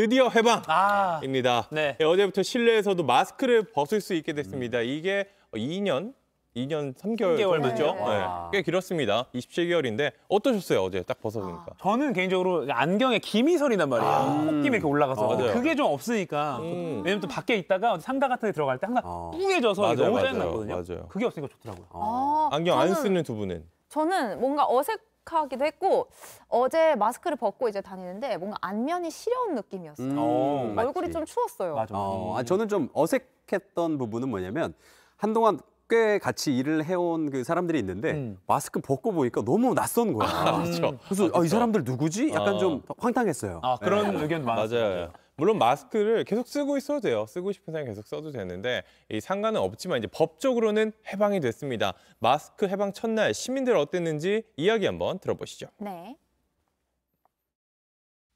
드디어 해방입니다. 아, 네. 네, 어제부터 실내에서도 마스크를 벗을 수 있게 됐습니다. 음. 이게 2년, 어, 2년 3개월, 3개월 됐죠? 네. 꽤 길었습니다. 27개월인데 어떠셨어요 어제 딱 벗어보니까? 아, 저는 개인적으로 안경에 김이 서리단 말이에요. 아, 김이 이렇게 올라가서 아, 그게 좀 없으니까 음. 왜냐면 또 밖에 있다가 상가 같은 데 들어갈 때 항상 아. 뚱해져서 맞아요, 너무 짜증나거든요. 그게 없으니까 좋더라고요. 아, 안경 저는, 안 쓰는 두 분은? 저는 뭔가 어색 하기도 했고 어제 마스크를 벗고 이제 다니는데 뭔가 안면이 시려운 느낌이었어요. 음, 어, 얼굴이 맞지. 좀 추웠어요. 맞아. 어, 아, 저는 좀 어색했던 부분은 뭐냐면 한동안 꽤 같이 일을 해온 그 사람들이 있는데 음. 마스크 벗고 보니까 너무 낯선 거야. 아, 그렇죠. 그래서 아, 아 이 사람들 누구지? 약간 아. 좀 황당했어요. 아, 그런 네. 의견 많았어요. 맞아요. 물론 마스크를 계속 쓰고 있어도 돼요. 쓰고 싶은 사람 계속 써도 되는데 이 상관은 없지만 이제 법적으로는 해방이 됐습니다. 마스크 해방 첫날 시민들 어땠는지 이야기 한번 들어보시죠. 네.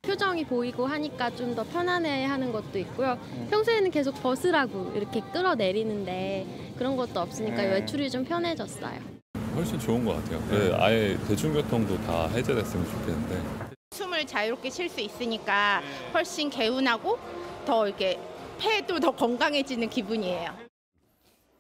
표정이 보이고 하니까 좀 더 편안해하는 것도 있고요. 음. 평소에는 계속 벗으라고 이렇게 끌어내리는데 그런 것도 없으니까 네. 외출이 좀 편해졌어요. 훨씬 좋은 것 같아요. 네, 네 아예 대중교통도 다 해제됐으면 좋겠는데 숨을 자유롭게 쉴 수 있으니까 네. 훨씬 개운하고 더 이렇게 폐도 더 건강해지는 기분이에요.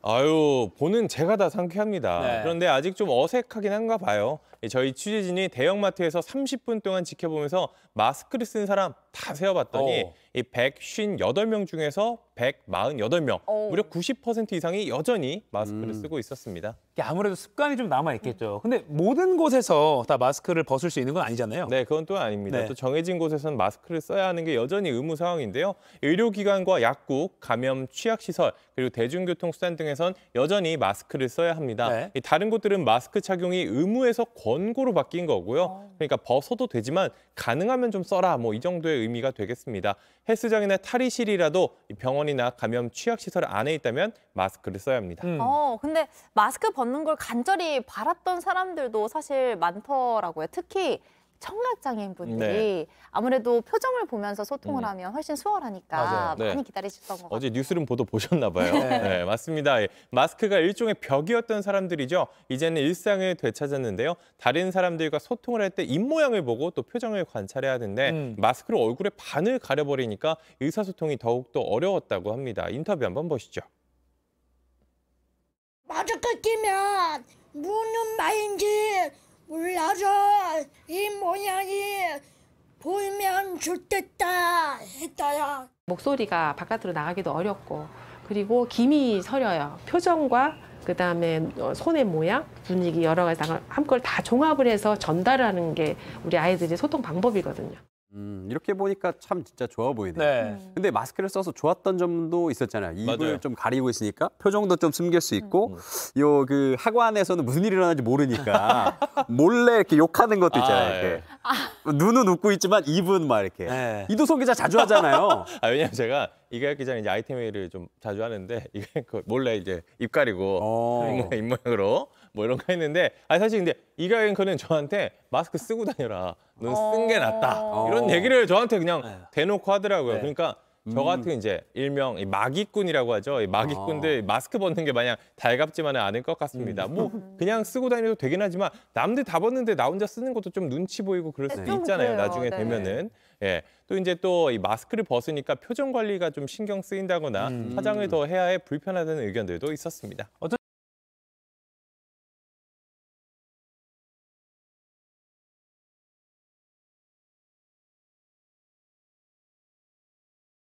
아유 보는 제가 다 상쾌합니다. 네. 그런데 아직 좀 어색하긴 한가 봐요. 저희 취재진이 대형마트에서 30분 동안 지켜보면서 마스크를 쓴 사람 다 세어봤더니 오. 어. 이 158명 중에서 148명, 오. 어. 무려 90% 이상이 여전히 마스크를 음. 쓰고 있었습니다. 아무래도 습관이 좀 남아 있겠죠. 근데 모든 곳에서 다 마스크를 벗을 수 있는 건 아니잖아요. 네, 그건 또 아닙니다. 네. 또 정해진 곳에서는 마스크를 써야 하는 게 여전히 의무 상황인데요. 의료기관과 약국, 감염 취약시설, 그리고 대중교통수단 등에선 여전히 마스크를 써야 합니다. 네. 다른 곳들은 마스크 착용이 의무에서 권고로 바뀐 거고요. 어. 그러니까 벗어도 되지만 가능하면 좀 써라 뭐 이 정도의 의미가 되겠습니다. 헬스장이나 탈의실이라도 병원이나 감염 취약시설 안에 있다면 마스크를 써야 합니다. 음. 어, 근데 마스크 벗는 걸 간절히 바랐던 사람들도 사실 많더라고요. 특히 청각장애인분들이 네. 아무래도 표정을 보면서 소통을 음. 하면 훨씬 수월하니까 네. 많이 기다리셨던 것 같아요. 어제 뉴스룸 보도 보셨나 봐요. 네. 네, 맞습니다. 예, 마스크가 일종의 벽이었던 사람들이죠. 이제는 일상을 되찾았는데요. 다른 사람들과 소통을 할 때 입모양을 보고 또 표정을 관찰해야 하는데 음. 마스크로 얼굴의 반을 가려버리니까 의사소통이 더욱더 어려웠다고 합니다. 인터뷰 한번 보시죠. 마스크 끼면 무슨 말인지 몰라서 이 모양이 보이면 좋겠다 했다야. 목소리가 바깥으로 나가기도 어렵고 그리고 김이 서려요. 표정과 그 다음에 어, 손의 모양, 분위기 여러 가지 한걸 다 종합을 해서 전달하는 게 우리 아이들의 소통 방법이거든요. 음, 이렇게 보니까 참 진짜 좋아 보이네요. 네. 음. 근데 마스크를 써서 좋았던 점도 있었잖아요. 입을 맞아요. 좀 가리고 있으니까 표정도 좀 숨길 수 있고, 음. 음. 요그 학원에서는 무슨 일이 일어나는지 모르니까 몰래 이렇게 욕하는 것도 있잖아요. 아, 이렇게. 아. 눈은 웃고 있지만 입은 막 이렇게. 네. 이도성 기자 자주 하잖아요. 아, 왜냐면 제가 이가혁 기자는 이제 아이템 회의를 좀 자주 하는데 이거 그 몰래 이제 입 가리고 어. 입모양으로 뭐 이런 거 했는데 아 사실 근데 이가 앵커는 저한테 마스크 쓰고 다녀라. 눈 쓴게 어. 낫다. 어. 이런 얘기를 저한테 그냥 네. 대놓고 하더라고요. 네. 그러니까 음. 저 같은 이제 일명 이 마기꾼이라고 하죠. 이 마기꾼들 아. 마스크 벗는 게 마냥 달갑지만은 않을 것 같습니다. 음. 뭐 그냥 쓰고 다녀도 되긴 하지만 남들 다 벗는데 나 혼자 쓰는 것도 좀 눈치 보이고 그럴 수도 네. 있잖아요. 그 나중에 네. 되면은 예. 또 이제 또 이 마스크를 벗으니까 표정 관리가 좀 신경 쓰인다거나 음. 화장을 더 해야 해 불편하다는 의견들도 있었습니다. 어떤